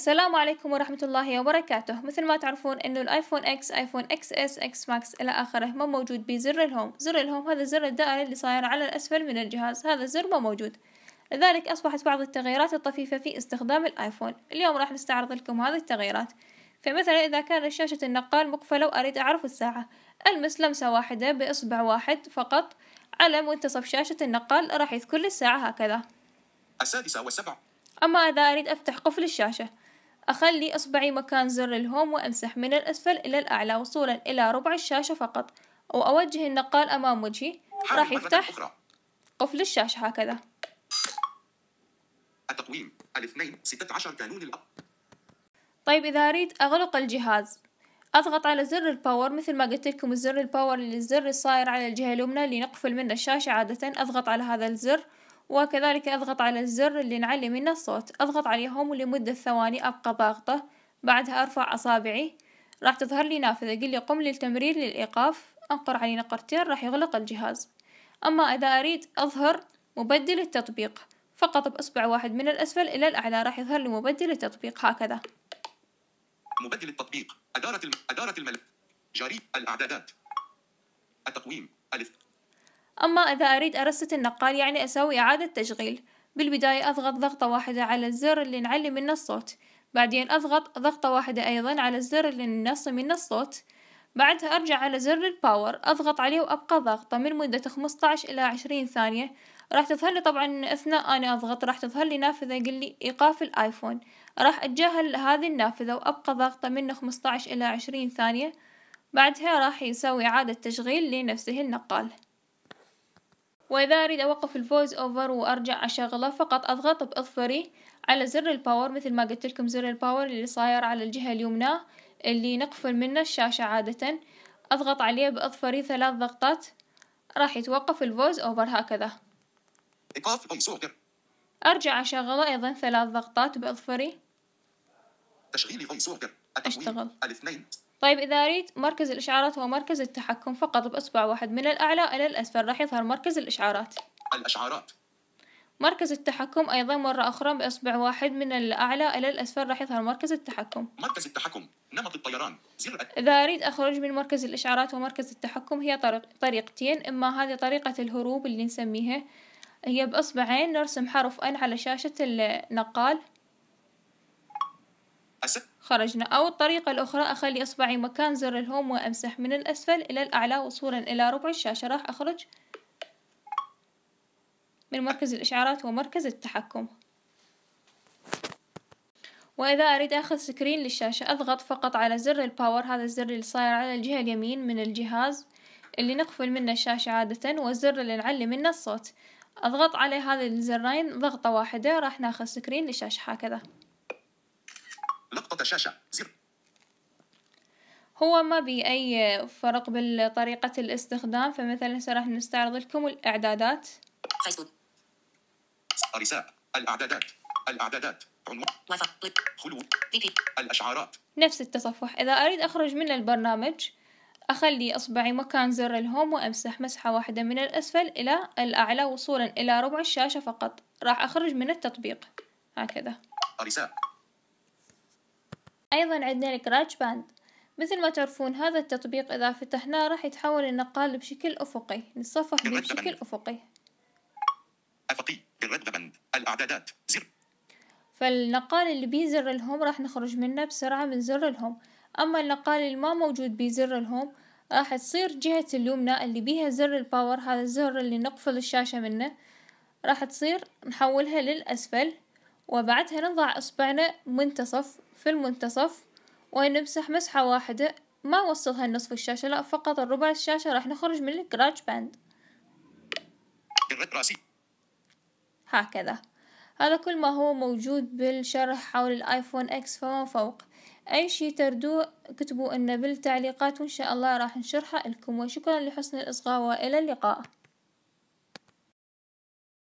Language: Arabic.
السلام عليكم ورحمة الله وبركاته مثل ما تعرفون انه الايفون اكس ايفون اكس اس اكس ماكس الى اخره ما موجود به زر الهوم زر الهوم هذا زر الدائري اللي صاير على الاسفل من الجهاز هذا الزر ما موجود لذلك اصبحت بعض التغييرات الطفيفة في استخدام الايفون اليوم راح نستعرض لكم هذه التغييرات فمثلا اذا كان شاشة النقال مقفلة واريد اعرف الساعة المس لمسة واحدة باصبع واحد فقط على منتصف شاشة النقال راح يذكر لي الساعة هكذا السادسة والسبع أما إذا أريد أفتح قفل الشاشة أخلي إصبعي مكان زر الهوم وأمسح من الأسفل إلى الأعلى وصولا إلى ربع الشاشة فقط وأوجه النقال أمام وجهي راح يفتح قفل الشاشة هكذا التقويم الاثنين ستة عشر كانون الأب طيب إذا أريد أغلق الجهاز أضغط على زر الباور مثل ما قلت لكم الزر الباور اللي الزر الصاير على الجهة اليمنى اللي نقفل منه الشاشة عادة أضغط على هذا الزر وكذلك أضغط على الزر اللي نعلي منه الصوت أضغط عليهم لمدة ثواني أبقى ضاغطة بعدها أرفع أصابعي راح تظهر لي نافذة قل لي قم للتمرير للإيقاف أنقر عليه نقرتين راح يغلق الجهاز أما إذا أريد أظهر مبدل التطبيق فقط بإصبع واحد من الأسفل إلى الأعلى راح يظهر لي مبدل التطبيق هكذا مبدل التطبيق أدارة الم... أدارة الملف جريد الأعدادات التقويم ألف أما إذا أريد أرست النقال يعني أسوي إعادة تشغيل بالبداية أضغط ضغطة واحدة على الزر اللي نعلي منه الصوت بعدين أضغط ضغطة واحدة أيضا على الزر اللي ننصي منه الصوت بعدها أرجع على زر الباور أضغط عليه وأبقى ضغطة من مدة 15 إلى 20 ثانية راح تظهر لي طبعا أثناء أنا أضغط راح تظهر لي نافذة يقول لي إيقاف الآيفون راح أتجاهل هذه النافذة وأبقى ضغطة من 15 إلى 20 ثانية بعدها راح يسوي إعادة تشغيل لنفسه النقال وإذا أريد أوقف الفويس أوفر وأرجع أشغله فقط أضغط بأظفري على زر الباور مثل ما قلت لكم زر الباور اللي صاير على الجهة اليمنى اللي نقفل منه الشاشة عادة أضغط عليه بأظفري ثلاث ضغطات راح يتوقف الفويس أوفر هكذا أرجع أشغله أيضا ثلاث ضغطات بأظفري تشغيل أشتغل الاثنين طيب إذا أريد مركز الإشعارات هو مركز التحكم فقط بإصبع واحد من الأعلى إلى الأسفل راح يظهر مركز الإشعارات الإشعارات مركز التحكم أيضا مرة أخرى بإصبع واحد من الأعلى إلى الأسفل راح يظهر مركز التحكم مركز التحكم نمط الطيران زر إذا أريد أخرج من مركز الإشعارات ومركز التحكم هي طريق طريقتين إما هذه طريقة الهروب اللي نسميها هي بإصبعين نرسم حرف N على شاشة النقال خرجنا أو الطريقة الأخرى أخلي إصبعي مكان زر الهوم وأمسح من الأسفل إلى الأعلى وصولا إلى ربع الشاشة راح أخرج من مركز الإشعارات ومركز التحكم وإذا أريد أخذ سكرين للشاشة أضغط فقط على زر الباور هذا الزر اللي صاير على الجهة اليمين من الجهاز اللي نقفل منه الشاشة عادة والزر اللي نعلي منه الصوت أضغط على هذا الزرين ضغطة واحدة راح ناخذ سكرين للشاشة هكذا نقطة شاشة زر هو ما بي أي فرق بالطريقة الاستخدام فمثلا سرح نستعرض لكم الإعدادات فيسبوك رساء الإعدادات الإعدادات الأشعارات نفس التصفح إذا أريد أخرج من البرنامج أخلي إصبعي مكان زر الهوم وأمسح مسحة واحدة من الأسفل إلى الأعلى وصولا إلى ربع الشاشة فقط راح أخرج من التطبيق هكذا رساء أيضا عندنا الجراج باند مثل ما تعرفون هذا التطبيق إذا فتحناه راح يتحول النقال بشكل أفقي نتصفح به بشكل أفقي أفقي الرد بند الأعدادات زر فالنقال اللي بيه زر الهوم راح نخرج منه بسرعة من زر الهوم أما النقال اللي ما موجود بيه زر الهوم راح تصير جهة اليمنى اللي بيها زر الباور هذا الزر اللي نقفل الشاشة منه راح تصير نحولها للأسفل وبعدها نضع إصبعنا منتصف في المنتصف ونمسح مسحة واحدة ما وصلها لنصف الشاشة لا فقط الربع الشاشة راح نخرج من الكراج باند هكذا هذا كل ما هو موجود بالشرح حول الايفون اكس فما فوق اي شي تردوه اكتبوا انه بالتعليقات وان شاء الله راح نشرحه لكم وشكرا لحسن الاصغاء والى اللقاء